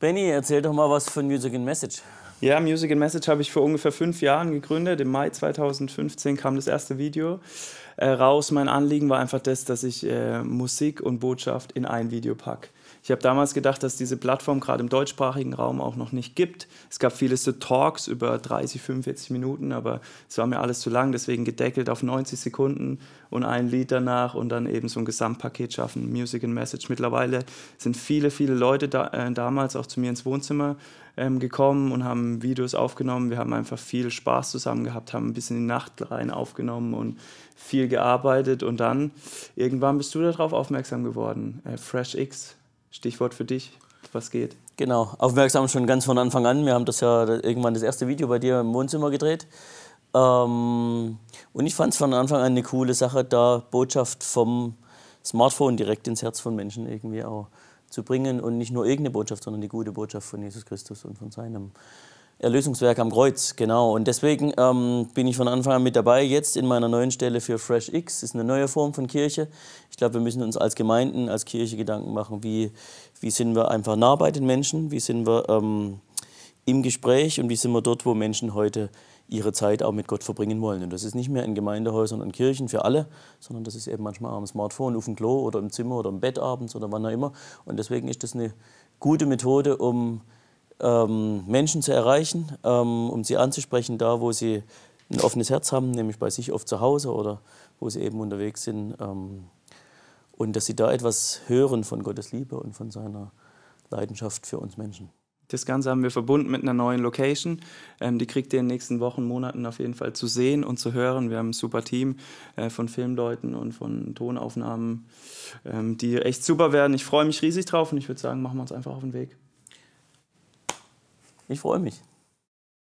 Benny, erzähl doch mal was von Music and Message. Ja, Music and Message habe ich vor ungefähr fünf Jahren gegründet. Im Mai 2015 kam das erste Video äh, raus. Mein Anliegen war einfach das, dass ich äh, Musik und Botschaft in ein Video packe. Ich habe damals gedacht, dass diese Plattform gerade im deutschsprachigen Raum auch noch nicht gibt. Es gab viele so Talks über 30, 45 Minuten, aber es war mir alles zu lang, deswegen gedeckelt auf 90 Sekunden und ein Lied danach und dann eben so ein Gesamtpaket schaffen, Music and Message. Mittlerweile sind viele, viele Leute da, äh, damals auch zu mir ins Wohnzimmer ähm, gekommen und haben Videos aufgenommen. Wir haben einfach viel Spaß zusammen gehabt, haben ein bisschen die Nacht rein aufgenommen und viel gearbeitet und dann irgendwann bist du darauf aufmerksam geworden. Äh, Fresh X Stichwort für dich, was geht? Genau, aufmerksam schon ganz von Anfang an. Wir haben das ja irgendwann das erste Video bei dir im Wohnzimmer gedreht. Ähm, und ich fand es von Anfang an eine coole Sache, da Botschaft vom Smartphone direkt ins Herz von Menschen irgendwie auch zu bringen und nicht nur irgendeine Botschaft, sondern die gute Botschaft von Jesus Christus und von seinem Erlösungswerk am Kreuz, genau. Und deswegen ähm, bin ich von Anfang an mit dabei, jetzt in meiner neuen Stelle für Fresh X. Das ist eine neue Form von Kirche. Ich glaube, wir müssen uns als Gemeinden, als Kirche Gedanken machen, wie, wie sind wir einfach nah bei den Menschen, wie sind wir ähm, im Gespräch und wie sind wir dort, wo Menschen heute ihre Zeit auch mit Gott verbringen wollen. Und das ist nicht mehr in Gemeindehäusern und Kirchen für alle, sondern das ist eben manchmal am Smartphone, auf dem Klo oder im Zimmer oder im Bett abends oder wann auch immer. Und deswegen ist das eine gute Methode, um ähm, Menschen zu erreichen, ähm, um sie anzusprechen, da wo sie ein offenes Herz haben, nämlich bei sich oft zu Hause oder wo sie eben unterwegs sind. Ähm, und dass sie da etwas hören von Gottes Liebe und von seiner Leidenschaft für uns Menschen. Das Ganze haben wir verbunden mit einer neuen Location. Ähm, die kriegt ihr in den nächsten Wochen, Monaten auf jeden Fall zu sehen und zu hören. Wir haben ein super Team äh, von Filmleuten und von Tonaufnahmen, ähm, die echt super werden. Ich freue mich riesig drauf und ich würde sagen, machen wir uns einfach auf den Weg. Ich freue mich.